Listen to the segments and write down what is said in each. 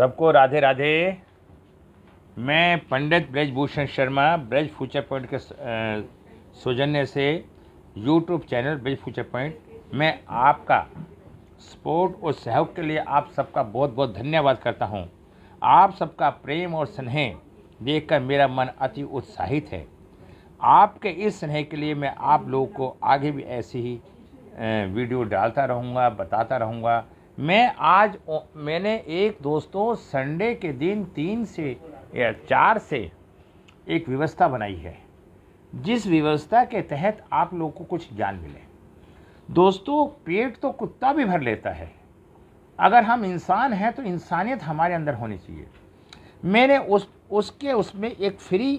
सबको राधे राधे मैं Pandit Brajbhushan Sharma Braj future point के सौजन्य से YouTube channel Braj future point मैं आपका सपोर्ट और सहयोग के लिए आप सबका बहुत बहुत धन्यवाद करता हूँ आप सबका प्रेम और स्नेह देखकर मेरा मन अति उत्साहित है आपके इस स्नेह के लिए मैं आप लोगों को आगे भी ऐसी ही वीडियो डालता रहूँगा बताता रहूँगा मैं आज मैंने एक दोस्तों संडे के दिन तीन से या चार से एक व्यवस्था बनाई है जिस व्यवस्था के तहत आप लोगों को कुछ ज्ञान मिले दोस्तों पेट तो कुत्ता भी भर लेता है अगर हम इंसान हैं तो इंसानियत हमारे अंदर होनी चाहिए मैंने उस उसके उसमें एक फ्री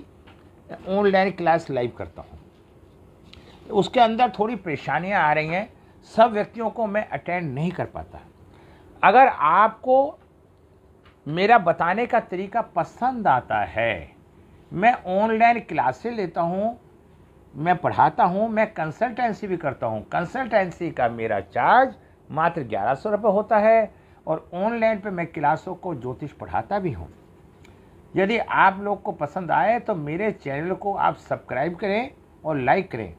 ऑनलाइन क्लास लाइव करता हूँ उसके अंदर थोड़ी परेशानियाँ आ रही हैं सब व्यक्तियों को मैं अटेंड नहीं कर पाता अगर आपको मेरा बताने का तरीका पसंद आता है मैं ऑनलाइन क्लासेस लेता हूँ मैं पढ़ाता हूँ मैं कंसल्टेंसी भी करता हूँ कंसल्टेंसी का मेरा चार्ज मात्र ग्यारह सौ रुपये होता है और ऑनलाइन पे मैं क्लासों को ज्योतिष पढ़ाता भी हूँ यदि आप लोग को पसंद आए तो मेरे चैनल को आप सब्सक्राइब करें और लाइक करें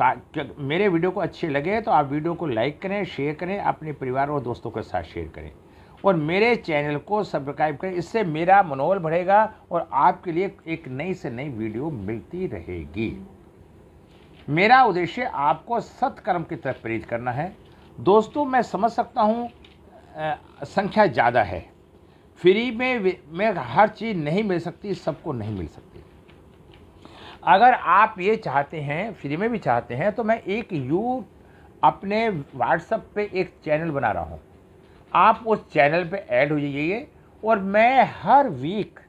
मेरे वीडियो को अच्छे लगे तो आप वीडियो को लाइक करें शेयर करें अपने परिवार और दोस्तों के साथ शेयर करें और मेरे चैनल को सब्सक्राइब करें इससे मेरा मनोबल बढ़ेगा और आपके लिए एक नई से नई वीडियो मिलती रहेगी मेरा उद्देश्य आपको सत्कर्म की तरफ प्रेरित करना है दोस्तों मैं समझ सकता हूँ संख्या ज़्यादा है फ्री में में हर चीज़ नहीं मिल सकती सबको नहीं मिल सकती अगर आप ये चाहते हैं फ्री में भी चाहते हैं तो मैं एक यू अपने व्हाट्सएप पे एक चैनल बना रहा हूँ आप उस चैनल पे ऐड हो जाइए और मैं हर वीक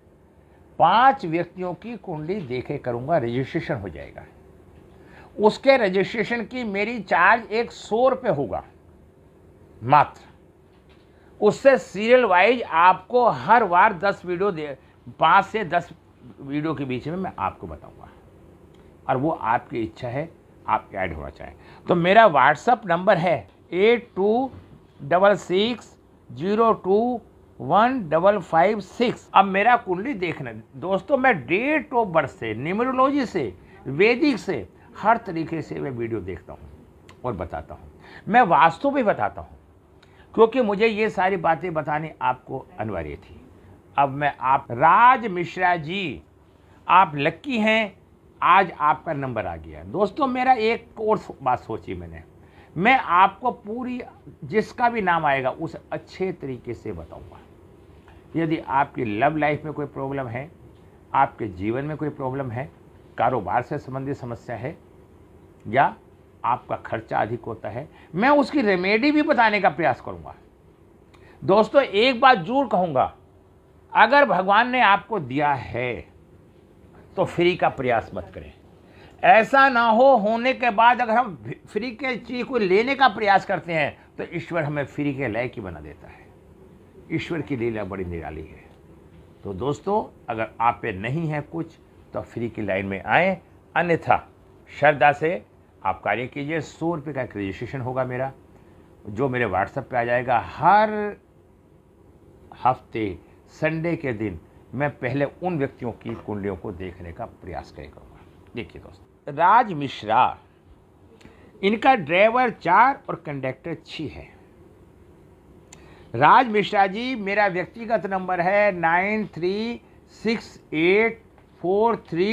पांच व्यक्तियों की कुंडली देखे करूँगा रजिस्ट्रेशन हो जाएगा उसके रजिस्ट्रेशन की मेरी चार्ज एक सौ रुपये होगा मात्र उससे सीरियल वाइज आपको हर बार दस वीडियो दे पाँच से दस वीडियो के बीच में मैं आपको बताऊंगा और वो आपकी इच्छा है आप ऐड होना चाहें तो मेरा व्हाट्सअप नंबर है eight two double six zero two one double five six अब मेरा कुंडली देखना दोस्तों मैं डेट ऑफ बर्थ से न्यूमरोलॉजी से वैदिक से हर तरीके से मैं वीडियो देखता हूँ और बताता हूँ मैं वास्तु भी बताता हूँ क्योंकि मुझे ये सारी बातें बतानी आपको अनिवार्य थी अब मैं आप राज मिश्रा जी आप लक्की हैं आज आपका नंबर आ गया दोस्तों मेरा एक और बात सोची मैंने मैं आपको पूरी जिसका भी नाम आएगा उस अच्छे तरीके से बताऊंगा यदि आपकी लव लाइफ में कोई प्रॉब्लम है आपके जीवन में कोई प्रॉब्लम है कारोबार से संबंधित समस्या है या आपका खर्चा अधिक होता है मैं उसकी रेमेडी भी बताने का प्रयास करूंगा दोस्तों एक बात जरूर कहूंगा अगर भगवान ने आपको दिया है तो फ्री का प्रयास मत करें ऐसा ना हो होने के बाद अगर हम फ्री के चीज़ को लेने का प्रयास करते हैं तो ईश्वर हमें फ्री के लय की बना देता है ईश्वर की लीला बड़ी निराली है तो दोस्तों अगर आप पे नहीं है कुछ तो फ्री की लाइन में आए अन्यथा श्रद्धा से आप कार्य कीजिए सौ रुपये का एक रजिस्ट्रेशन होगा मेरा जो मेरे व्हाट्सएप पे आ जाएगा हर हफ्ते संडे के दिन मैं पहले उन व्यक्तियों की कुंडलियों को देखने का प्रयास करेगा देखिए दोस्तों राज मिश्रा इनका ड्राइवर चार और कंडक्टर छी है राज मिश्रा जी मेरा व्यक्तिगत नंबर है nine three six eight four three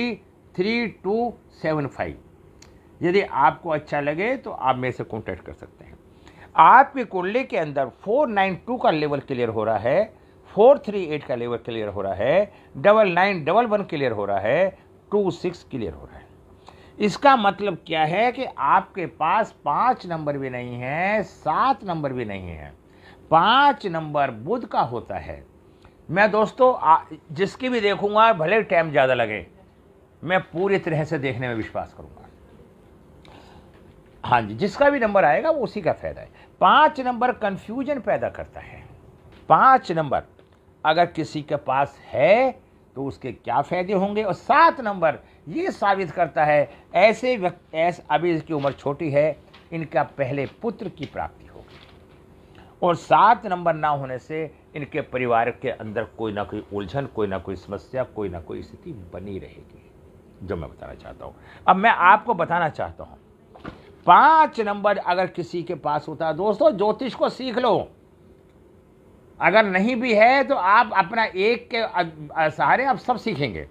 three two seven five यदि आपको अच्छा लगे तो आप मेरे से कॉन्टैक्ट कर सकते हैं आपके कुंडली के अंदर फोर नाइन टू का लेवल क्लियर हो रहा है फोर थ्री एट का लेवल क्लियर हो रहा है double nine double one clear हो रहा है टू सिक्स क्लियर हो रहा है इसका मतलब क्या है कि आपके पास पाँच नंबर भी नहीं है सात नंबर भी नहीं है पाँच नंबर बुध का होता है मैं दोस्तों जिसकी भी देखूंगा भले टाइम ज़्यादा लगे मैं पूरी तरह से देखने में विश्वास करूंगा हाँ जी जिसका भी नंबर आएगा वो उसी का फायदा है पांच नंबर कंफ्यूजन पैदा करता है पांच नंबर अगर किसी के पास है तो उसके क्या फ़ायदे होंगे और सात नंबर ये साबित करता है ऐसे व्यक्ति ऐस अभी इसकी उम्र छोटी है इनका पहले पुत्र की प्राप्ति होगी और सात नंबर ना होने से इनके परिवार के अंदर कोई ना कोई उलझन कोई ना कोई समस्या कोई ना कोई स्थिति बनी रहेगी जो मैं बताना चाहता हूँ अब मैं आपको बताना चाहता हूँ पाँच नंबर अगर किसी के पास होता है दोस्तों ज्योतिष को सीख लो अगर नहीं भी है तो आप अपना एक के सहारे आप सब सीखेंगे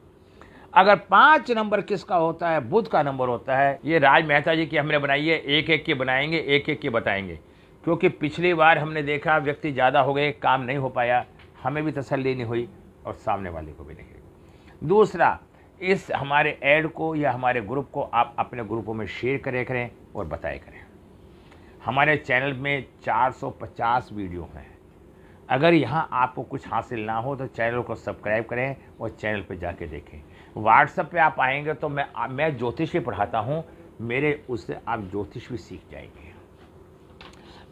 अगर पाँच नंबर किसका होता है बुध का नंबर होता है ये राज मेहता जी की हमने बनाई है एक एक की बनाएंगे एक एक की बताएंगे क्योंकि पिछली बार हमने देखा व्यक्ति ज़्यादा हो गए काम नहीं हो पाया हमें भी तसल्ली नहीं हुई और सामने वाले को भी नहीं हुई दूसरा इस हमारे ऐड को या हमारे ग्रुप को आप अपने ग्रुपों में शेयर करें करें और बताए करें हमारे चैनल में 450 वीडियो हैं अगर यहाँ आपको कुछ हासिल ना हो तो चैनल को सब्सक्राइब करें और चैनल पर जाके देखें व्हाट्सएप पे आप आएंगे तो मैं मैं ज्योतिष भी पढ़ाता हूँ मेरे उससे आप ज्योतिष भी सीख जाएंगे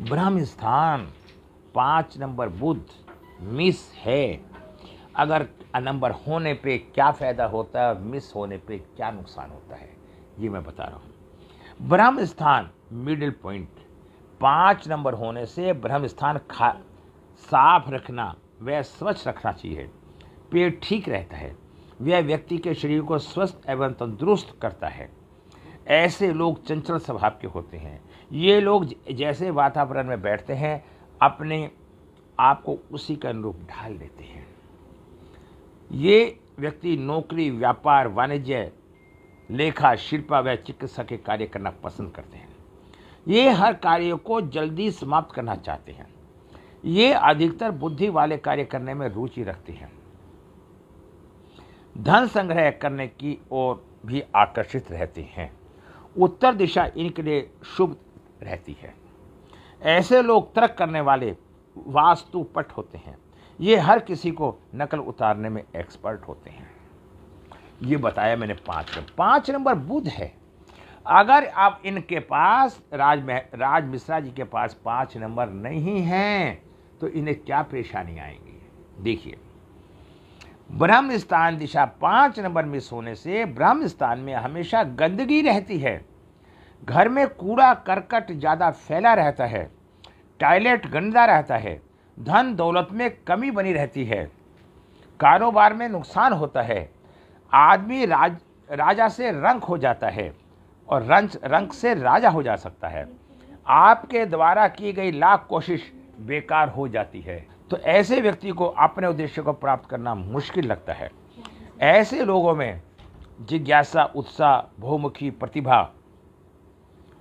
ब्रह्म स्थान पाँच नंबर बुद्ध मिस है अगर नंबर होने पे क्या फ़ायदा होता है मिस होने पे क्या नुकसान होता है ये मैं बता रहा हूँ ब्रह्म स्थान मिडिल पॉइंट पाँच नंबर होने से ब्रह्म स्थान खा साफ रखना वह स्वच्छ रखना चाहिए पेट ठीक रहता है वह व्यक्ति के शरीर को स्वस्थ एवं तंदुरुस्त करता है ऐसे लोग चंचल स्वभाव के होते हैं ये लोग जैसे वातावरण में बैठते हैं अपने आप को उसी के अनुरूप ढाल देते हैं ये व्यक्ति नौकरी व्यापार वाणिज्य लेखा शिल्पा व चिकित्सा के कार्य करना पसंद करते हैं ये हर कार्य को जल्दी समाप्त करना चाहते हैं ये अधिकतर बुद्धि वाले कार्य करने में रुचि रखते हैं धन संग्रह करने की ओर भी आकर्षित रहते हैं उत्तर दिशा इनके लिए शुभ रहती है ऐसे लोग तर्क करने वाले वास्तुपट होते हैं ये हर किसी को नकल उतारने में एक्सपर्ट होते हैं ये बताया मैंने पाँच नंबर पाँच नंबर बुध है अगर आप इनके पास राज राज मिश्रा जी के पास पाँच नंबर नहीं हैं तो इन्हें क्या परेशानी आएंगी देखिए ब्रह्म स्थान दिशा पाँच नंबर मिस होने से ब्रह्म स्थान में हमेशा गंदगी रहती है घर में कूड़ा करकट ज़्यादा फैला रहता है टॉयलेट गंदा रहता है धन दौलत में कमी बनी रहती है कारोबार में नुकसान होता है आदमी राज राजा से रंग हो जाता है और रंग से राजा हो जा सकता है आपके द्वारा की गई लाख कोशिश बेकार हो जाती है तो ऐसे व्यक्ति को अपने उद्देश्य को प्राप्त करना मुश्किल लगता है ऐसे लोगों में जिज्ञासा उत्साह बहुमुखी प्रतिभा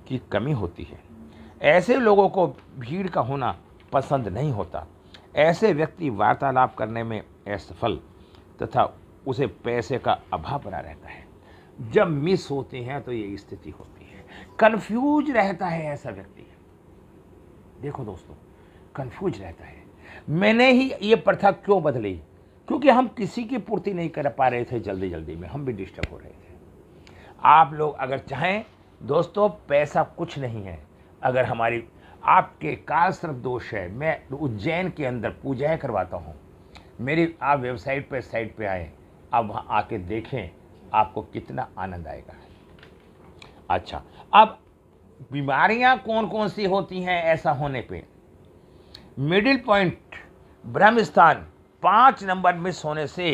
की कमी होती है ऐसे लोगों को भीड़ का होना पसंद नहीं होता ऐसे व्यक्ति वार्तालाप करने में असफल तथा उसे पैसे का अभाव बना रहता है जब मिस होते हैं तो ये स्थिति होती है कन्फ्यूज रहता है ऐसा व्यक्ति देखो दोस्तों कंफ्यूज रहता है मैंने ही ये प्रथा क्यों बदली क्योंकि हम किसी की पूर्ति नहीं कर पा रहे थे जल्दी जल्दी में हम भी डिस्टर्ब हो रहे थे आप लोग अगर चाहें दोस्तों पैसा कुछ नहीं है अगर हमारी आपके सर्फ दोष है मैं उज्जैन के अंदर पूजाएँ करवाता हूँ मेरी आप वेबसाइट पर साइट पर आए आप वहाँ आके देखें आपको कितना आनंद आएगा अच्छा अब बीमारियाँ कौन कौन सी होती हैं ऐसा होने पे मिडिल पॉइंट ब्रह्म स्थान पाँच नंबर मिस होने से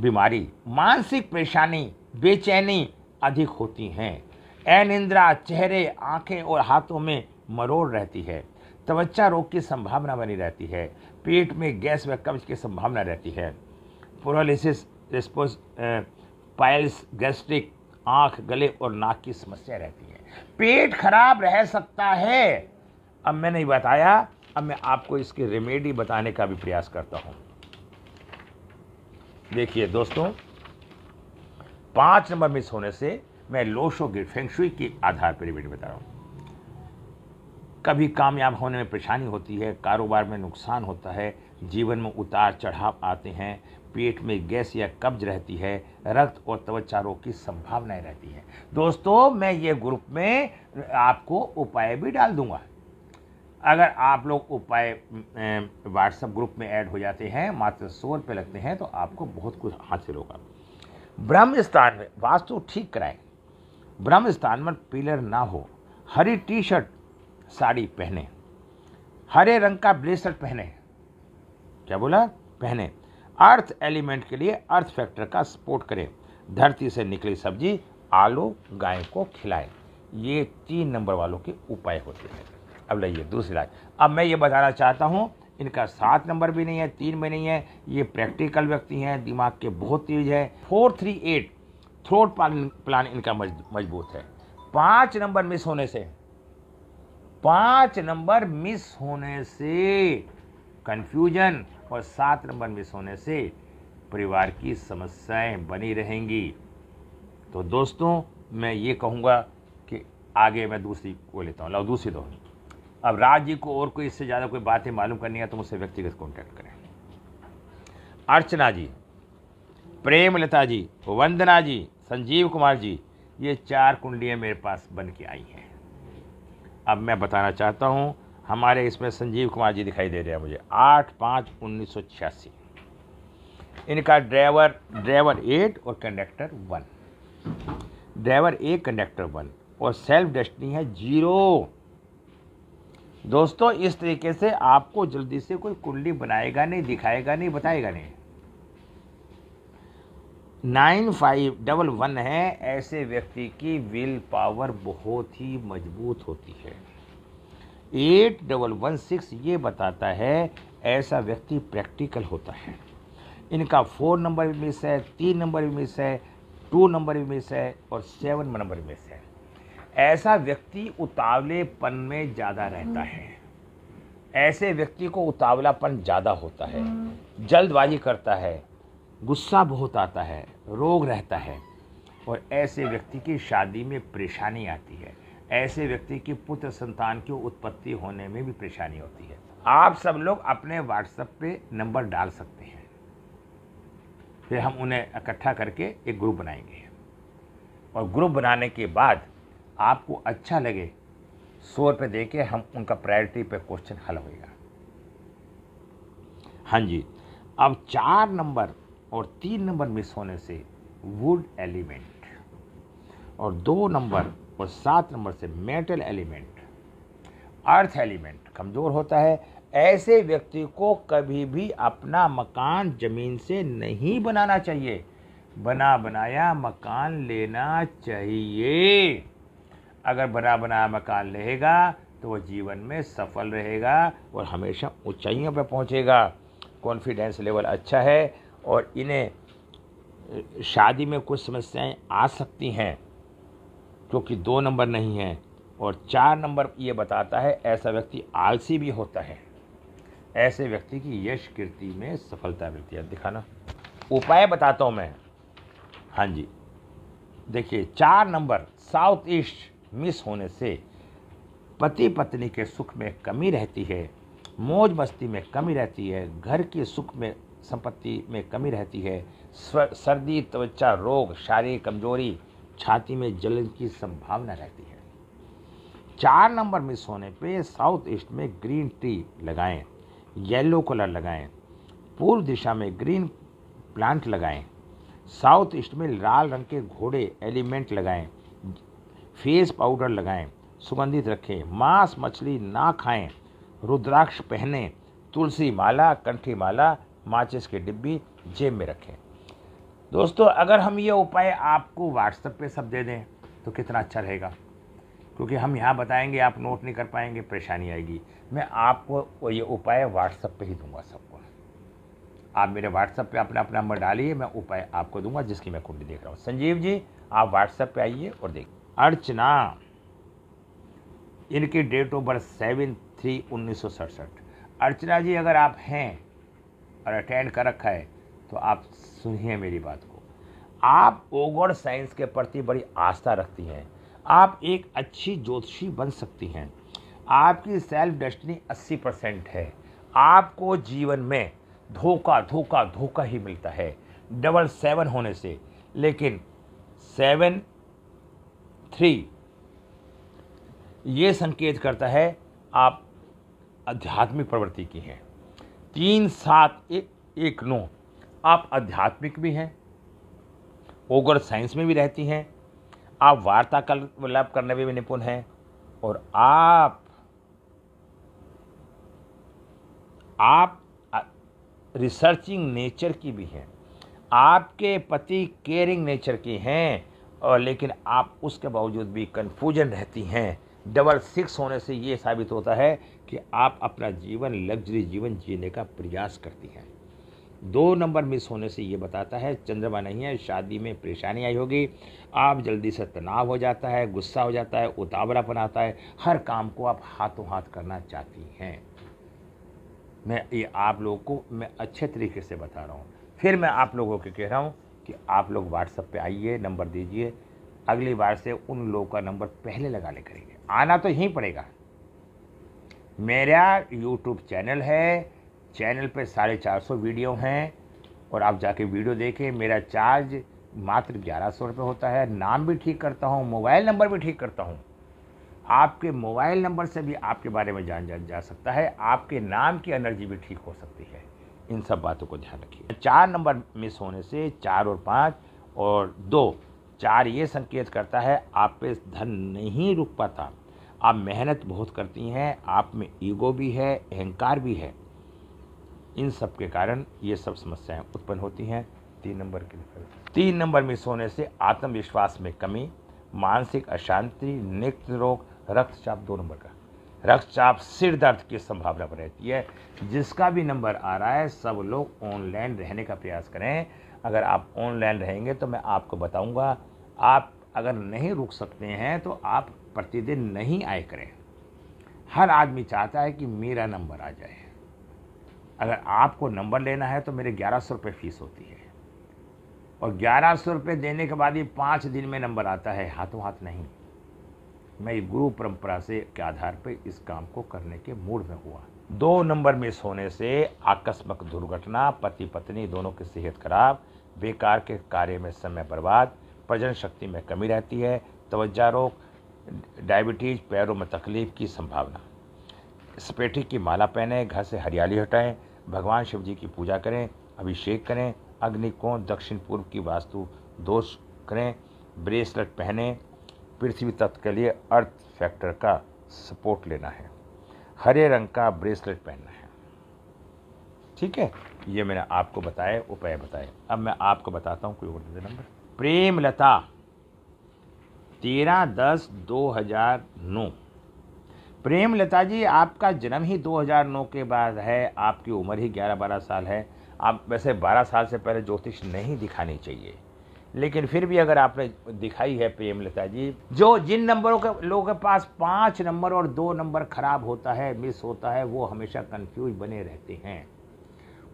बीमारी मानसिक परेशानी बेचैनी अधिक होती हैं एन इंद्रा चेहरे आंखें और हाथों में मरोड़ रहती है त्वचा रोग की संभावना बनी रहती है पेट में गैस व कब्ज की संभावना रहती है प्रोलिसिस रिस्पोज पाइल्स गैस्ट्रिक आँख गले और नाक की समस्या रहती है पेट खराब रह सकता है अब मैंने बताया अब मैं आपको इसकी रेमेडी बताने का भी प्रयास करता हूँ देखिए दोस्तों पाँच नंबर मिस होने से मैं लोशो की फेंगशुई के आधार पर रेमेडी बता रहा हूँ कभी कामयाब होने में परेशानी होती है कारोबार में नुकसान होता है जीवन में उतार चढ़ाव आते हैं पेट में गैस या कब्ज रहती है रक्त और त्वचा रोग की संभावनाएं रहती हैं दोस्तों मैं ये ग्रुप में आपको उपाय भी डाल दूंगा अगर आप लोग उपाय व्हाट्सएप ग्रुप में ऐड हो जाते हैं मात्र सौ रुपये लगते हैं तो आपको बहुत कुछ हासिल होगा ब्रह्म स्थान में वास्तु ठीक कराएं ब्रह्म स्थान में पिलर ना हो हरी टी शर्ट साड़ी पहने हरे रंग का ब्लेसर पहने क्या बोला पहने अर्थ एलिमेंट के लिए अर्थ फैक्टर का सपोर्ट करें धरती से निकली सब्जी आलू गाय को खिलाएं ये तीन नंबर वालों के उपाय होते हैं अब लाइए दूसरी लाइन अब मैं ये बताना चाहता हूँ इनका सात नंबर भी नहीं है तीन भी नहीं है ये प्रैक्टिकल व्यक्ति हैं दिमाग के बहुत तेज है four three eight throat plan इनका मजबूत है पाँच नंबर मिस होने से पाँच नंबर मिस होने से कन्फ्यूजन और सात नंबर मिस होने से परिवार की समस्याएं बनी रहेंगी तो दोस्तों मैं ये कहूँगा कि आगे मैं दूसरी को लेता हूँ लाओ दूसरी दोनों अब राज जी को और कोई इससे ज़्यादा कोई बातें मालूम करनी है तो मुझसे व्यक्तिगत कॉन्टैक्ट करें अर्चना जी प्रेमलता जी वंदना जी संजीव कुमार जी ये चार कुंडलियाँ मेरे पास बन के आई हैं अब मैं बताना चाहता हूँ हमारे इसमें संजीव कुमार जी दिखाई दे रहे हैं मुझे आठ पाँच उन्नीस सौ छियासी इनका ड्राइवर ड्राइवर एट और conductor one driver a conductor one और सेल्फ डेस्टनी है जीरो दोस्तों इस तरीके से आपको जल्दी से कोई कुंडली बनाएगा नहीं दिखाएगा नहीं बताएगा नहीं नाइन फाइव डबल वन है ऐसे व्यक्ति की विल पावर बहुत ही मजबूत होती है एट डबल वन सिक्स ये बताता है ऐसा व्यक्ति प्रैक्टिकल होता है इनका फोर नंबर भी मिस है तीन नंबर भी मिस है टू नंबर भी मिस है और सेवन नंबर भी मिस है ऐसा व्यक्ति उतावलेपन में ज़्यादा रहता है ऐसे व्यक्ति को उतावलापन ज़्यादा होता है जल्दबाजी करता है गुस्सा बहुत आता है रोग रहता है और ऐसे व्यक्ति की शादी में परेशानी आती है ऐसे व्यक्ति की पुत्र संतान की उत्पत्ति होने में भी परेशानी होती है आप सब लोग अपने व्हाट्सएप पे नंबर डाल सकते हैं फिर हम उन्हें इकट्ठा करके एक ग्रुप बनाएंगे और ग्रुप बनाने के बाद आपको अच्छा लगे सौ रुपये दे के हम उनका प्रायोरिटी पे क्वेश्चन हल होएगा हाँ जी अब चार नंबर और तीन नंबर मिस होने से वुड एलिमेंट और दो नंबर और सात नंबर से मेटल एलिमेंट अर्थ एलिमेंट कमज़ोर होता है ऐसे व्यक्ति को कभी भी अपना मकान ज़मीन से नहीं बनाना चाहिए बना बनाया मकान लेना चाहिए अगर बना बनाया मकान रहेगा तो वह जीवन में सफल रहेगा और हमेशा ऊंचाइयों पर पहुंचेगा कॉन्फिडेंस लेवल अच्छा है और इन्हें शादी में कुछ समस्याएं आ सकती हैं क्योंकि दो नंबर नहीं है और चार नंबर ये बताता है ऐसा व्यक्ति आलसी भी होता है ऐसे व्यक्ति की यश कीर्ति में सफलता मिलती है दिखाना उपाय बताता हूँ मैं हाँ जी देखिए चार नंबर साउथ ईस्ट मिस होने से पति पत्नी के सुख में कमी रहती है मौज मस्ती में कमी रहती है घर के सुख में संपत्ति में कमी रहती है सर्दी त्वचा रोग शारीरिक कमजोरी छाती में जलन की संभावना रहती है चार नंबर मिस होने पे साउथ ईस्ट में ग्रीन टी लगाएं येलो कलर लगाएं पूर्व दिशा में ग्रीन प्लांट लगाएं साउथ ईस्ट में लाल रंग के घोड़े एलिमेंट लगाएं फेस पाउडर लगाएं सुगंधित रखें मांस मछली ना खाएं रुद्राक्ष पहने तुलसी माला कंठी माला माचिस की डिब्बी जेब में रखें दोस्तों अगर हम ये उपाय आपको व्हाट्सएप पे सब दे दें तो कितना अच्छा रहेगा क्योंकि हम यहाँ बताएंगे आप नोट नहीं कर पाएंगे परेशानी आएगी मैं आपको ये उपाय व्हाट्सएप पे ही दूंगा सबको आप मेरे व्हाट्सएप पे अपना अपना नंबर डालिए मैं उपाय आपको दूंगा जिसकी मैं कुंडली देख रहा हूँ संजीव जी आप व्हाट्सएप पे आइए और देखिए अर्चना इनकी date of birth seven three उन्नीस सौ सड़सठ अर्चना जी अगर आप हैं और अटेंड कर रखा है तो आप सुनिए मेरी बात को आप ओगोड साइंस के प्रति बड़ी आस्था रखती हैं आप एक अच्छी ज्योतिषी बन सकती हैं आपकी सेल्फ डेस्टनी 80 परसेंट है आपको जीवन में धोखा धोखा धोखा ही मिलता है डबल सेवन होने से लेकिन सेवन थ्री ये संकेत करता है आप आध्यात्मिक प्रवृत्ति की हैं तीन सात एक एक नौ आप आध्यात्मिक भी हैं ओगर साइंस में भी रहती हैं आप वार्तालाप करने में भी निपुण हैं और आप आप रिसर्चिंग नेचर की भी हैं आपके पति केयरिंग नेचर की हैं और लेकिन आप उसके बावजूद भी कन्फ्यूजन रहती हैं डबल सिक्स होने से ये साबित होता है कि आप अपना जीवन लग्जरी जीवन जीने का प्रयास करती हैं दो नंबर मिस होने से ये बताता है चंद्रमा नहीं है शादी में परेशानी आई होगी आप जल्दी से तनाव हो जाता है गुस्सा हो जाता है उतावलापन आता है हर काम को आप हाथों हाथ करना चाहती हैं मैं ये आप लोगों को मैं अच्छे तरीके से बता रहा हूँ फिर मैं आप लोगों के कह रहा हूँ कि आप लोग व्हाट्सएप पे आइए नंबर दीजिए अगली बार से उन लोगों का नंबर पहले लगा ले करेंगे आना तो यहीं पड़ेगा मेरा यूट्यूब चैनल है चैनल पे साढ़े चार सौ वीडियो हैं और आप जाके वीडियो देखें मेरा चार्ज मात्र ग्यारह सौ रुपये होता है नाम भी ठीक करता हूँ मोबाइल नंबर भी ठीक करता हूँ आपके मोबाइल नंबर से भी आपके बारे में जान जा, जा सकता है आपके नाम की एनर्जी भी ठीक हो सकती है इन सब बातों को ध्यान रखिए चार नंबर मिस होने से चार और पाँच और दो चार ये संकेत करता है आप पे धन नहीं रुक पाता आप मेहनत बहुत करती हैं आप में ईगो भी है अहंकार भी है इन सब के कारण ये सब समस्याएं उत्पन्न होती हैं तीन नंबर के तीन नंबर मिस होने से आत्मविश्वास में कमी मानसिक अशांति नेत्र रोग रक्तचाप दो नंबर का रक्तचाप सिर दर्द की संभावना बनी रहती है जिसका भी नंबर आ रहा है सब लोग ऑनलाइन रहने का प्रयास करें अगर आप ऑनलाइन रहेंगे तो मैं आपको बताऊंगा आप अगर नहीं रुक सकते हैं तो आप प्रतिदिन नहीं आए करें हर आदमी चाहता है कि मेरा नंबर आ जाए अगर आपको नंबर लेना है तो मेरे ग्यारह सौ रुपये फीस होती है और ग्यारह सौ रुपये देने के बाद ये पाँच दिन में नंबर आता है हाथों हाथ नहीं मैं गुरु परंपरा से के आधार पर इस काम को करने के मूड में हुआ दो नंबर मिस होने से आकस्मक दुर्घटना पति पत्नी दोनों की सेहत खराब बेकार के कार्य में समय बर्बाद प्रजन शक्ति में कमी रहती है तवज्जा रोग डायबिटीज़ पैरों में तकलीफ की संभावना स्पेठी की माला पहने घर से हरियाली हटाएं भगवान शिव जी की पूजा करें अभिषेक करें अग्निकोण दक्षिण पूर्व की वास्तु दोष करें ब्रेसलेट पहने पृथ्वी तत्व के लिए अर्थ फैक्टर का सपोर्ट लेना है हरे रंग का ब्रेसलेट पहनना है ठीक है ये मैंने आपको बताया उपाय बताए अब मैं आपको बताता हूँ कोई और नंबर प्रेम लता तेरह दस दो हज़ार नौ प्रेम लता जी आपका जन्म ही 2009 के बाद है आपकी उम्र ही 11-12 साल है आप वैसे 12 साल से पहले ज्योतिष नहीं दिखानी चाहिए लेकिन फिर भी अगर आपने दिखाई है प्रेमलता जी जो जिन नंबरों के लोगों के पास पाँच नंबर और दो नंबर खराब होता है मिस होता है वो हमेशा कंफ्यूज बने रहते हैं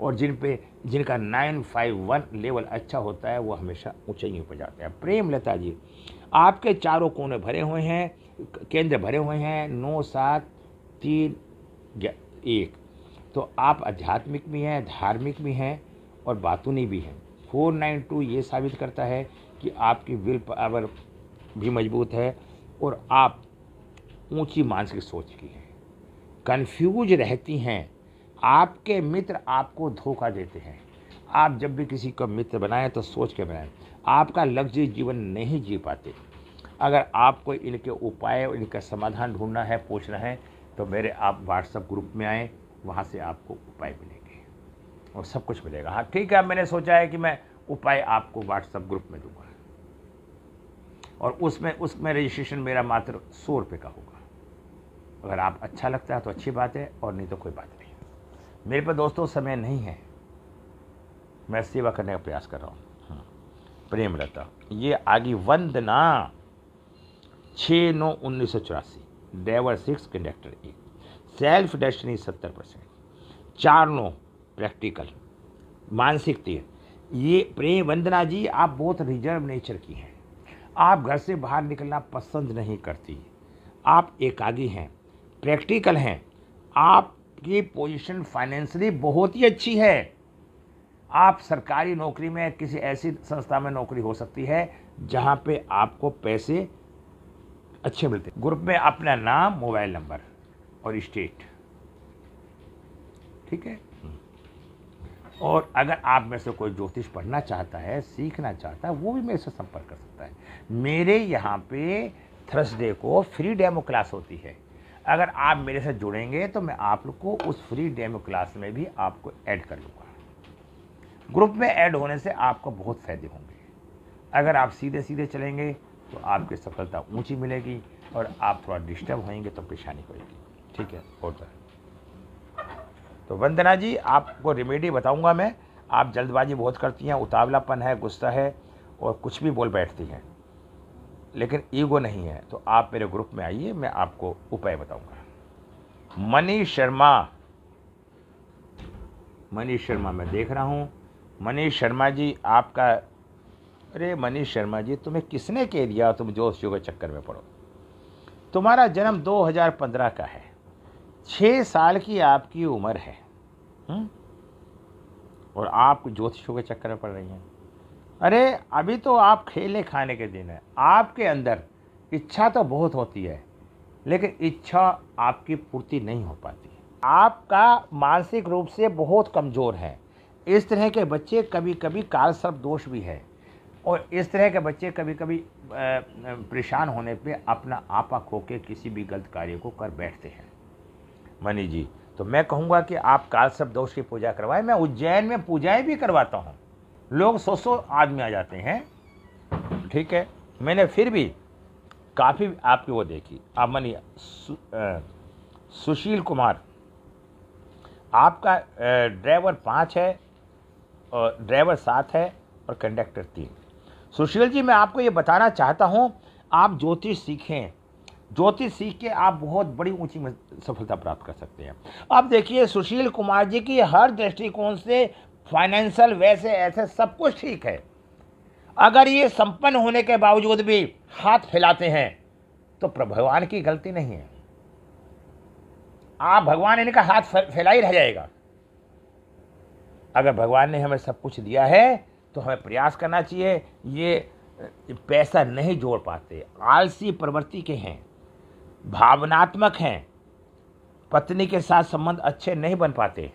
और जिन पे जिनका नाइन फाइव वन लेवल अच्छा होता है वो हमेशा ऊंचाइयों पर जाते हैं प्रेमलता जी आपके चारों कोने भरे हुए हैं केंद्र भरे हुए हैं नौ सात तीन एक तो आप आध्यात्मिक भी हैं धार्मिक भी हैं और बातूनी भी हैं फोर नाइन टू ये साबित करता है कि आपकी विल पावर भी मजबूत है और आप ऊंची मानसिक सोच की हैं कंफ्यूज रहती हैं आपके मित्र आपको धोखा देते हैं आप जब भी किसी का मित्र बनाएं तो सोच के बनाएं आपका लग्जरी जीवन नहीं जी पाते अगर आपको इनके उपाय और इनका समाधान ढूंढना है पूछना है तो मेरे आप व्हाट्सएप ग्रुप में आएँ वहाँ से आपको उपाय मिलेगा और सब कुछ मिलेगा हाँ ठीक है मैंने सोचा है कि मैं उपाय आपको व्हाट्सएप ग्रुप में दूंगा और उसमें उसमें रजिस्ट्रेशन मेरा मात्र सौ रुपये का होगा अगर आप अच्छा लगता है तो अच्छी बात है और नहीं तो कोई बात नहीं मेरे पर दोस्तों समय नहीं है मैं सेवा करने का प्रयास कर रहा हूँ हाँ, प्रेम रहता ये आगे वंदना छः नौ उन्नीस सौ चौरासी ड्राइवर सिक्स कंडक्टर एक सेल्फ डेस्टनी सत्तर परसेंट चार नौ प्रैक्टिकल मानसिक तीर ये प्रेम वंदना जी आप बहुत रिजर्व नेचर की हैं आप घर से बाहर निकलना पसंद नहीं करती आप एकागी हैं प्रैक्टिकल हैं आपकी पोजीशन फाइनेंशली बहुत ही अच्छी है आप सरकारी नौकरी में किसी ऐसी संस्था में नौकरी हो सकती है जहाँ पे आपको पैसे अच्छे मिलते ग्रुप में अपना नाम मोबाइल नंबर और स्टेट ठीक है और अगर आप में से कोई ज्योतिष पढ़ना चाहता है सीखना चाहता है वो भी मेरे से संपर्क कर सकता है मेरे यहाँ पे थर्सडे को फ्री डेमो क्लास होती है अगर आप मेरे से जुड़ेंगे तो मैं आप लोग को उस फ्री डेमो क्लास में भी आपको ऐड कर लूँगा ग्रुप में ऐड होने से आपको बहुत फ़ायदे होंगे अगर आप सीधे सीधे चलेंगे तो आपकी सफलता ऊँची मिलेगी और आप थोड़ा डिस्टर्ब होंगे तो परेशानी होगी ठीक है और तो वंदना जी आपको रेमेडी बताऊंगा मैं आप जल्दबाजी बहुत करती हैं उतावलापन है गुस्सा है और कुछ भी बोल बैठती हैं लेकिन ईगो नहीं है तो आप मेरे ग्रुप में आइए मैं आपको उपाय बताऊंगा मनी शर्मा मनीष शर्मा मैं देख रहा हूँ मनीष शर्मा जी आपका अरे मनीष शर्मा जी तुम्हें किसने कह दिया तुम जोश के चक्कर में पड़ो तुम्हारा जन्म 2015 का है छः साल की आपकी उम्र है हुँ? हम्म? और आप ज्योतिषों के चक्कर में पड़ रही हैं अरे अभी तो आप खेले खाने के दिन है आपके अंदर इच्छा तो बहुत होती है लेकिन इच्छा आपकी पूर्ति नहीं हो पाती आपका मानसिक रूप से बहुत कमज़ोर है इस तरह के बच्चे कभी कभी काल सर्प दोष भी है और इस तरह के बच्चे कभी कभी परेशान होने पे अपना आपा खो के किसी भी गलत कार्य को कर बैठते हैं मनी जी तो मैं कहूँगा कि आप काल सब दोष की पूजा करवाएं मैं उज्जैन में पूजाएं भी करवाता हूँ लोग सौ सौ आदमी आ जाते हैं ठीक है मैंने फिर भी काफ़ी आपकी वो देखी आप मनी सु, सुशील कुमार आपका ड्राइवर पाँच है और ड्राइवर सात है और कंडक्टर तीन सुशील जी मैं आपको ये बताना चाहता हूँ आप ज्योतिष सीखें ज्योतिष सीख के आप बहुत बड़ी ऊंची सफलता प्राप्त कर सकते हैं अब देखिए सुशील कुमार जी की हर दृष्टिकोण से फाइनेंशियल वैसे ऐसे सब कुछ ठीक है अगर ये संपन्न होने के बावजूद भी हाथ फैलाते हैं तो भगवान की गलती नहीं है आप भगवान इनका हाथ फैला ही रह जाएगा अगर भगवान ने हमें सब कुछ दिया है तो हमें प्रयास करना चाहिए ये पैसा नहीं जोड़ पाते आलसी प्रवृत्ति के हैं भावनात्मक हैं पत्नी के साथ संबंध अच्छे नहीं बन पाते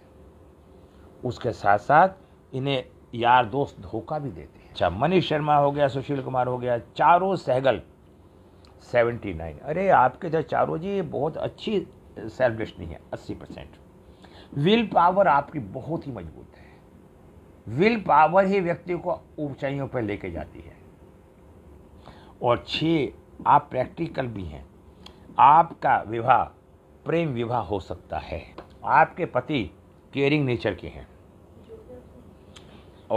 उसके साथ साथ इन्हें यार दोस्त धोखा भी देते हैं अच्छा मनीष शर्मा हो गया सुशील कुमार हो गया चारों सहगल 79 अरे आपके जो चारों जी बहुत अच्छी सेलिब्रेशन है 80 परसेंट विल पावर आपकी बहुत ही मजबूत है विल पावर ही व्यक्ति को ऊंचाइयों पर लेके जाती है और छः आप प्रैक्टिकल भी हैं आपका विवाह प्रेम विवाह हो सकता है आपके पति केयरिंग नेचर के हैं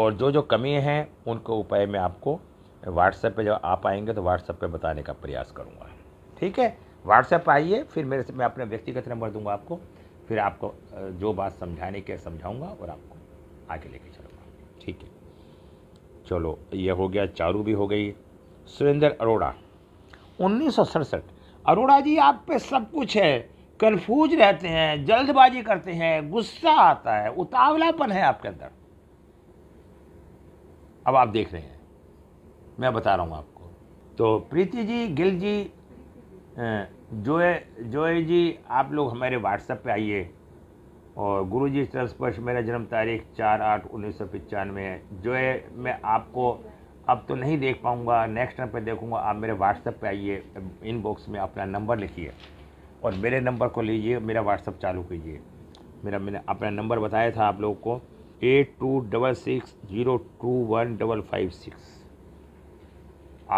और जो जो कमी हैं उनको उपाय में आपको व्हाट्सएप पे जब आप आएंगे तो व्हाट्सएप पे बताने का प्रयास करूँगा ठीक है व्हाट्सएप आइए फिर मेरे से मैं अपने व्यक्तिगत नंबर दूंगा आपको फिर आपको जो बात समझाने के समझाऊंगा और आपको आगे लेके चलूँगा ठीक है चलो ये हो गया चारू भी हो गई सुरेंद्र अरोड़ा उन्नीस अरोड़ा जी आप पे सब कुछ है कन्फ्यूज रहते हैं जल्दबाजी करते हैं गुस्सा आता है उतावलापन है आपके अंदर अब आप देख रहे हैं मैं बता रहा हूँ आपको तो प्रीति जी गिल जी जोए जोए जी आप लोग हमारे व्हाट्सएप पे आइए और गुरु जी संस्पर्श मेरा जन्म तारीख चार आठ उन्नीस सौ पचानवे है जोए मैं आपको अब तो नहीं देख पाऊँगा नेक्स्ट टाइम पे देखूँगा आप मेरे व्हाट्सएप पे आइए इनबॉक्स में अपना नंबर लिखिए और मेरे नंबर को लीजिए मेरा व्हाट्सअप चालू कीजिए मेरा मैंने अपना नंबर बताया था आप लोगों को eight two double six zero two one double five six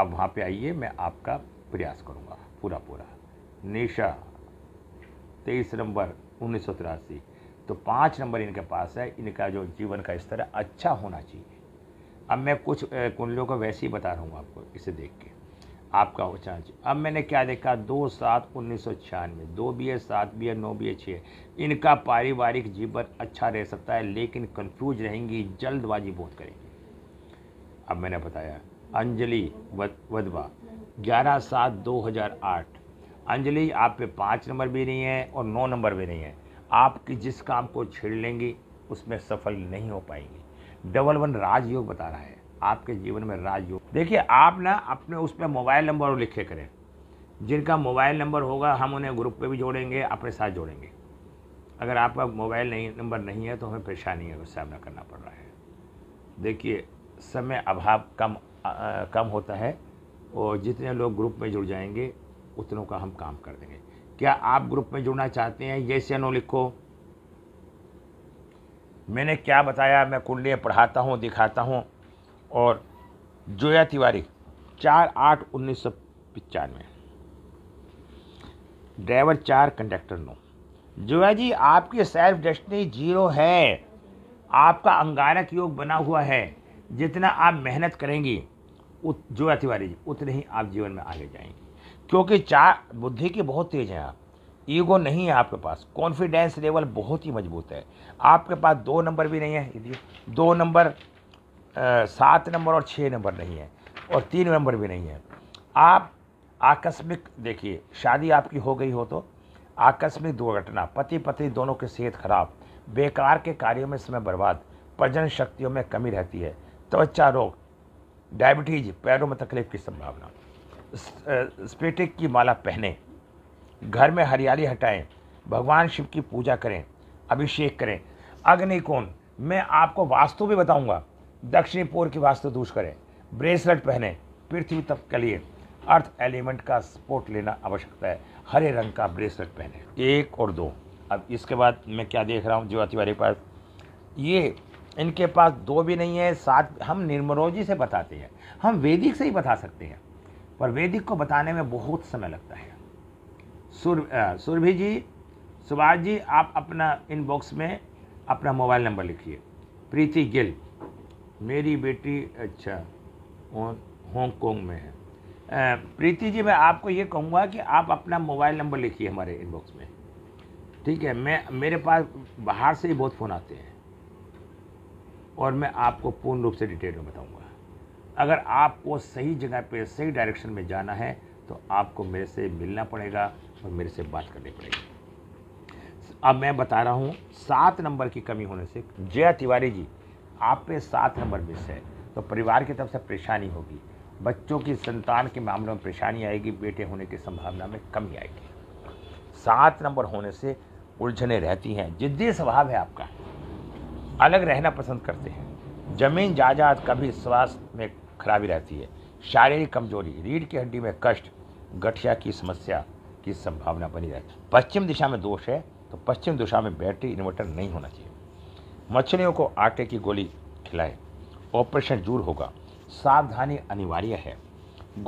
आप वहाँ पे आइए मैं आपका प्रयास करूँगा पूरा पूरा निशा तेईस नंबर उन्नीस तो पाँच नंबर इनके पास है इनका जो जीवन का स्तर है अच्छा होना चाहिए अब मैं कुछ कुंडलियों को वैसे ही बता रहा हूँ आपको इसे देख के आपका वो चाँच अब मैंने क्या देखा दो सात उन्नीस सौ छियानवे दो बी है सात बी है नौ बी है छः इनका पारिवारिक जीवन अच्छा रह सकता है लेकिन कंफ्यूज रहेंगी जल्दबाजी बहुत करेंगी अब मैंने बताया अंजलि वधवा ग्यारह सात दो हज़ार आठ अंजलि आप पे पाँच नंबर भी नहीं है और नौ नंबर भी नहीं है आपकी जिस काम को छेड़ लेंगी उसमें सफल नहीं हो पाएंगी डबल वन राजयोग बता रहा है आपके जीवन में राजयोग देखिए आप ना अपने उस पर मोबाइल नंबर लिखे करें जिनका मोबाइल नंबर होगा हम उन्हें ग्रुप पे भी जोड़ेंगे अपने साथ जोड़ेंगे अगर आपका मोबाइल नहीं नंबर नहीं है तो हमें परेशानी का सामना करना पड़ रहा है देखिए समय अभाव कम आ, कम होता है और जितने लोग ग्रुप में जुड़ जाएंगे उतनों का हम काम कर देंगे क्या आप ग्रुप में जुड़ना चाहते हैं ये या नो लिखो मैंने क्या बताया मैं कुंडलियाँ पढ़ाता हूँ दिखाता हूँ और जोया तिवारी चार आठ उन्नीस सौ पचानवे ड्राइवर चार कंडक्टर नौ जोया जी आपकी सेल्फ डेस्टनी जीरो है आपका अंगारक योग बना हुआ है जितना आप मेहनत करेंगी जोया तिवारी जी उतने ही आप जीवन में आगे जाएंगे क्योंकि चार बुद्धि की बहुत तेज हैं आप ईगो नहीं है आपके पास कॉन्फिडेंस लेवल बहुत ही मजबूत है आपके पास दो नंबर भी नहीं है दो नंबर सात नंबर और छः नंबर नहीं है और तीन नंबर भी नहीं है आप आकस्मिक देखिए शादी आपकी हो गई हो तो आकस्मिक दुर्घटना पति पत्नी दोनों की सेहत खराब बेकार के कार्यों में समय बर्बाद प्रजन शक्तियों में कमी रहती है त्वचा रोग डायबिटीज पैरों में तकलीफ की संभावना स्पेटिक की माला पहने घर में हरियाली हटाएं भगवान शिव की पूजा करें अभिषेक करें अग्निकोण मैं आपको वास्तु भी बताऊंगा दक्षिणी पूर्व की वास्तु दूष करें ब्रेसलेट पहने पृथ्वी तप के लिए अर्थ एलिमेंट का सपोर्ट लेना आवश्यकता है हरे रंग का ब्रेसलेट पहने एक और दो अब इसके बाद मैं क्या देख रहा हूँ जीवा तिवारी के पास ये इनके पास दो भी नहीं है सात हम निर्मरोजी से बताते हैं हम वैदिक से ही बता सकते हैं पर वैदिक को बताने में बहुत समय लगता है सुर सुरभि जी सुभाष जी आप अपना इनबॉक्स में अपना मोबाइल नंबर लिखिए प्रीति गिल मेरी बेटी अच्छा हांगकॉन्ग में है प्रीति जी मैं आपको ये कहूँगा कि आप अपना मोबाइल नंबर लिखिए हमारे इनबॉक्स में ठीक है मैं मेरे पास बाहर से ही बहुत फ़ोन आते हैं और मैं आपको पूर्ण रूप से डिटेल में बताऊँगा अगर आपको सही जगह पे सही डायरेक्शन में जाना है तो आपको मेरे से मिलना पड़ेगा पर मेरे से बात करनी पड़ेगी अब मैं बता रहा हूँ सात नंबर की कमी होने से जया तिवारी जी आप पे सात नंबर मिस है तो परिवार की तरफ से परेशानी होगी बच्चों की संतान के मामलों में परेशानी आएगी बेटे होने की संभावना में कमी आएगी सात नंबर होने से उलझने रहती हैं जिद्दी स्वभाव है आपका अलग रहना पसंद करते हैं जमीन जायदाद कभी स्वास्थ्य में खराबी रहती है शारीरिक कमजोरी रीढ़ की हड्डी में कष्ट गठिया की समस्या की संभावना बनी रहे पश्चिम दिशा में दोष है तो पश्चिम दिशा में बैटरी इन्वर्टर नहीं होना चाहिए मछलियों को आटे की गोली खिलाएं ऑपरेशन जरूर होगा सावधानी अनिवार्य है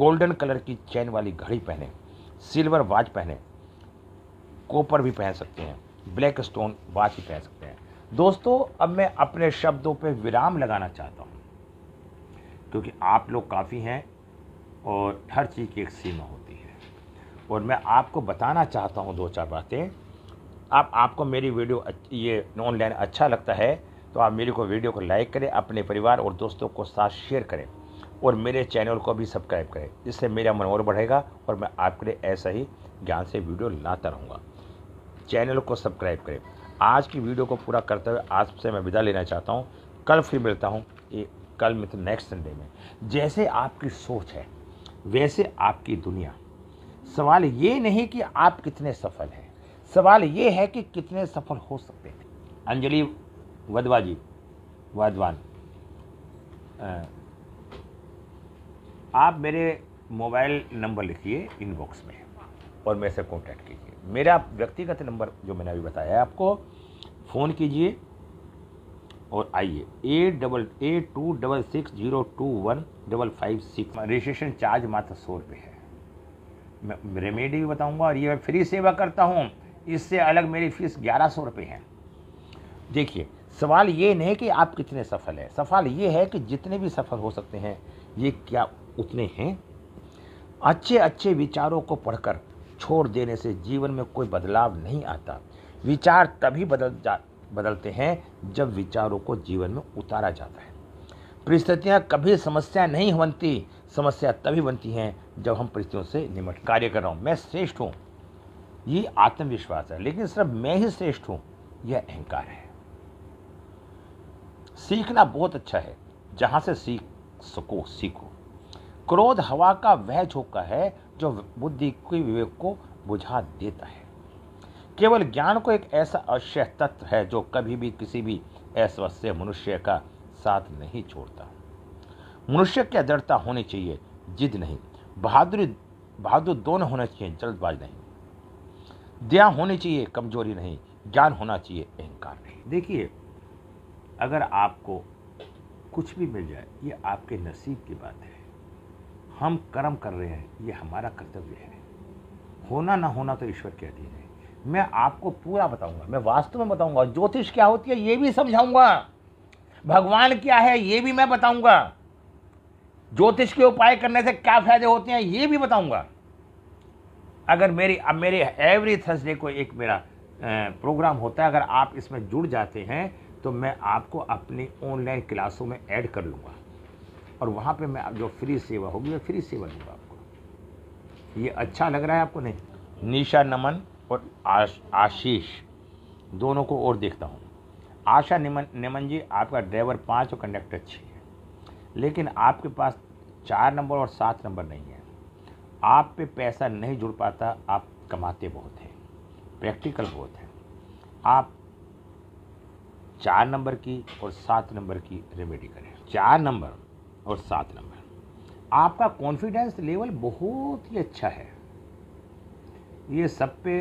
गोल्डन कलर की चैन वाली घड़ी पहने सिल्वर वाच पहने कोपर भी पहन सकते हैं ब्लैक स्टोन वाच भी पहन सकते हैं दोस्तों अब मैं अपने शब्दों पर विराम लगाना चाहता हूँ क्योंकि आप लोग काफ़ी हैं और हर चीज़ की एक सीमा हो और मैं आपको बताना चाहता हूँ दो चार बातें आप आपको मेरी वीडियो ये ऑनलाइन अच्छा लगता है तो आप मेरे को वीडियो को लाइक करें अपने परिवार और दोस्तों को साथ शेयर करें और मेरे चैनल को भी सब्सक्राइब करें इससे मेरा और बढ़ेगा और मैं आपके लिए ऐसा ही ज्ञान से वीडियो लाता रहूँगा चैनल को सब्सक्राइब करें आज की वीडियो को पूरा करते हुए आज से मैं विदा लेना चाहता हूँ कल फिर मिलता हूँ कल मित्र नेक्स्ट संडे में जैसे आपकी सोच है वैसे आपकी दुनिया सवाल ये नहीं कि आप कितने सफल हैं सवाल ये है कि कितने सफल हो सकते हैं अंजलि वधवा जी वाधवान आप मेरे मोबाइल नंबर लिखिए इनबॉक्स में और मेरे से कॉन्टैक्ट कीजिए मेरा व्यक्तिगत नंबर जो मैंने अभी बताया है आपको फ़ोन कीजिए और आइए eight double eight two double six zero two one double five six registration charge मात्र सौ रुपये है रेमेडी भी बताऊंगा और ये मैं फ्री सेवा करता हूँ इससे अलग मेरी फीस ग्यारह सौ रुपये है देखिए सवाल ये नहीं कि आप कितने सफल हैं सवाल ये है कि जितने भी सफल हो सकते हैं ये क्या उतने हैं अच्छे अच्छे विचारों को पढ़कर छोड़ देने से जीवन में कोई बदलाव नहीं आता विचार तभी बदल जा बदलते हैं जब विचारों को जीवन में उतारा जाता है परिस्थितियाँ कभी समस्या नहीं बनती समस्या तभी बनती हैं जब हम परिस्थितियों से निमट कार्य कर रहा हूँ मैं श्रेष्ठ हूँ ये आत्मविश्वास है लेकिन सिर्फ मैं ही श्रेष्ठ हूँ यह अहंकार है सीखना बहुत अच्छा है जहाँ से सीख सको सीखो क्रोध हवा का वह झोंका है जो बुद्धि के विवेक को बुझा देता है केवल ज्ञान को एक ऐसा अवश्य तत्व है जो कभी भी किसी भी अस्वस्थ मनुष्य का साथ नहीं छोड़ता मनुष्य की दृढ़ता होनी चाहिए जिद नहीं बहादुरी बहादुर दोनों होना चाहिए जल्दबाज नहीं दया होनी चाहिए कमजोरी नहीं ज्ञान होना चाहिए अहंकार नहीं देखिए अगर आपको कुछ भी मिल जाए ये आपके नसीब की बात है हम कर्म कर रहे हैं ये हमारा कर्तव्य है होना ना होना तो ईश्वर के अधीन है मैं आपको पूरा बताऊंगा मैं वास्तव में बताऊंगा ज्योतिष क्या होती है ये भी समझाऊंगा भगवान क्या है ये भी मैं बताऊंगा ज्योतिष के उपाय करने से क्या फायदे होते हैं ये भी बताऊंगा अगर मेरी अब मेरे एवरी थर्सडे को एक मेरा प्रोग्राम होता है अगर आप इसमें जुड़ जाते हैं तो मैं आपको अपनी ऑनलाइन क्लासों में ऐड कर लूँगा और वहाँ पे मैं जो फ्री सेवा होगी मैं फ्री सेवा दूँगा आपको ये अच्छा लग रहा है आपको नहीं निशा नमन और आशीष दोनों को और देखता हूँ आशा निमन निमन जी आपका ड्राइवर पाँच और कंडक्टर छः लेकिन आपके पास चार नंबर और सात नंबर नहीं है आप पे पैसा नहीं जुड़ पाता आप कमाते बहुत हैं प्रैक्टिकल बहुत हैं आप चार नंबर की और सात नंबर की रेमेडी करें चार नंबर और सात नंबर आपका कॉन्फिडेंस लेवल बहुत ही अच्छा है ये सब पे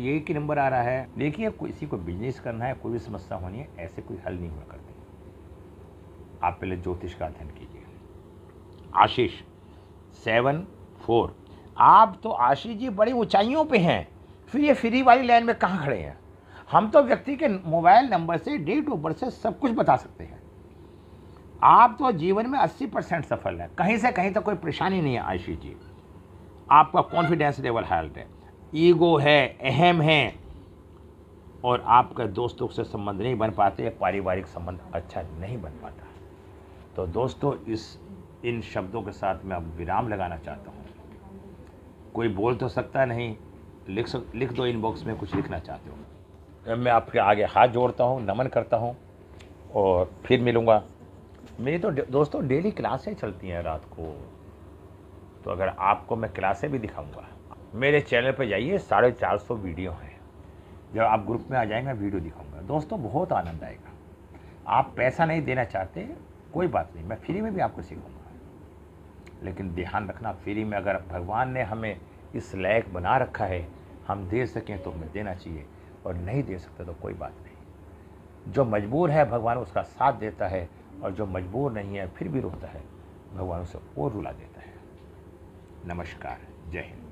ये ही नंबर आ रहा है देखिए किसी को बिजनेस करना है कोई भी समस्या होनी है ऐसे कोई हल नहीं हुआ करता आप पहले ज्योतिष का अध्ययन कीजिए आशीष सेवन फोर आप तो आशीष जी बड़ी ऊंचाइयों पे हैं फिर ये फ्री वाली लाइन में कहाँ खड़े हैं हम तो व्यक्ति के मोबाइल नंबर से डेट बर्थ से सब कुछ बता सकते हैं आप तो जीवन में 80 परसेंट सफल हैं कहीं से कहीं तो कोई परेशानी नहीं है आशीष जी आपका कॉन्फिडेंस लेवल हाल है ईगो है अहम है और आपके दोस्तों से संबंध नहीं बन पाते पारिवारिक संबंध अच्छा नहीं बन पाता तो दोस्तों इस इन शब्दों के साथ मैं अब विराम लगाना चाहता हूँ कोई बोल तो सकता नहीं लिख सक लिख दो इनबॉक्स में कुछ लिखना चाहते हो मैं आपके आगे हाथ जोड़ता हूँ नमन करता हूँ और फिर मिलूँगा मेरी तो दोस्तों डेली क्लासें चलती हैं रात को तो अगर आपको मैं क्लासें भी दिखाऊंगा मेरे चैनल पर जाइए साढ़े चार सौ वीडियो हैं जब आप ग्रुप में आ जाएंगे वीडियो दिखाऊंगा दोस्तों बहुत आनंद आएगा आप पैसा नहीं देना चाहते कोई बात नहीं मैं फ्री में भी आपको सिखाऊंगा लेकिन ध्यान रखना फ्री में अगर भगवान ने हमें इस लायक बना रखा है हम दे सकें तो हमें देना चाहिए और नहीं दे सकते तो कोई बात नहीं जो मजबूर है भगवान उसका साथ देता है और जो मजबूर नहीं है फिर भी रोता है भगवान उसे और रुला देता है नमस्कार जय हिंद